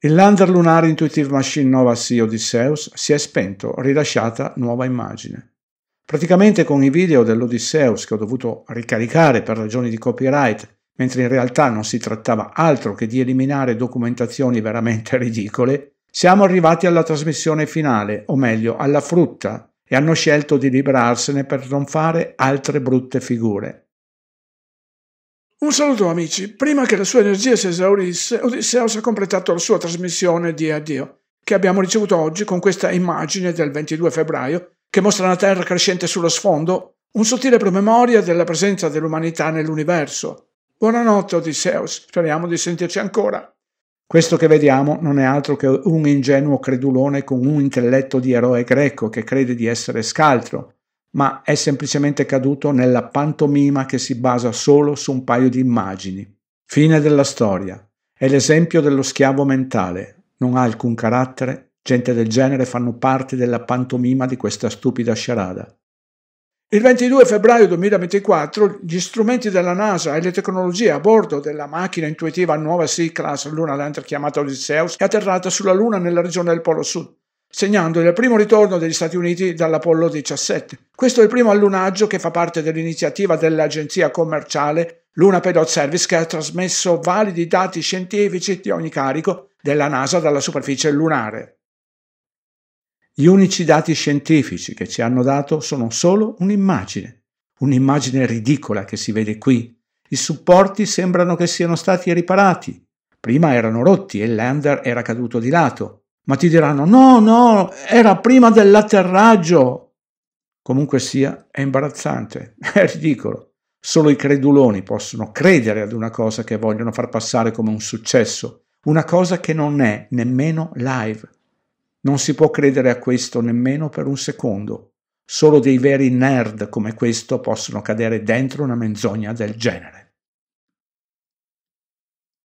Il lander lunare Intuitive Machine Nova Sea Odysseus si è spento, rilasciata nuova immagine. Praticamente con i video dell'Odysseus che ho dovuto ricaricare per ragioni di copyright, mentre in realtà non si trattava altro che di eliminare documentazioni veramente ridicole, siamo arrivati alla trasmissione finale, o meglio alla frutta, e hanno scelto di liberarsene per non fare altre brutte figure. Un saluto amici, prima che la sua energia si esaurisse, Odysseus ha completato la sua trasmissione di addio, che abbiamo ricevuto oggi con questa immagine del 22 febbraio, che mostra la Terra crescente sullo sfondo, un sottile promemoria della presenza dell'umanità nell'universo. Buonanotte Odysseus, speriamo di sentirci ancora. Questo che vediamo non è altro che un ingenuo credulone con un intelletto di eroe greco che crede di essere scaltro ma è semplicemente caduto nella pantomima che si basa solo su un paio di immagini. Fine della storia. È l'esempio dello schiavo mentale. Non ha alcun carattere, gente del genere fanno parte della pantomima di questa stupida sciarada. Il 22 febbraio 2024 gli strumenti della NASA e le tecnologie a bordo della macchina intuitiva nuova C-Class Luna Lander chiamata Odysseus è atterrata sulla Luna nella regione del Polo Sud segnando il primo ritorno degli Stati Uniti dall'Apollo 17. Questo è il primo allunaggio che fa parte dell'iniziativa dell'agenzia commerciale Luna Payload Service che ha trasmesso validi dati scientifici di ogni carico della NASA dalla superficie lunare. Gli unici dati scientifici che ci hanno dato sono solo un'immagine, un'immagine ridicola che si vede qui. I supporti sembrano che siano stati riparati. Prima erano rotti e il lander era caduto di lato ma ti diranno no, no, era prima dell'atterraggio. Comunque sia, è imbarazzante, è ridicolo. Solo i creduloni possono credere ad una cosa che vogliono far passare come un successo, una cosa che non è nemmeno live. Non si può credere a questo nemmeno per un secondo. Solo dei veri nerd come questo possono cadere dentro una menzogna del genere.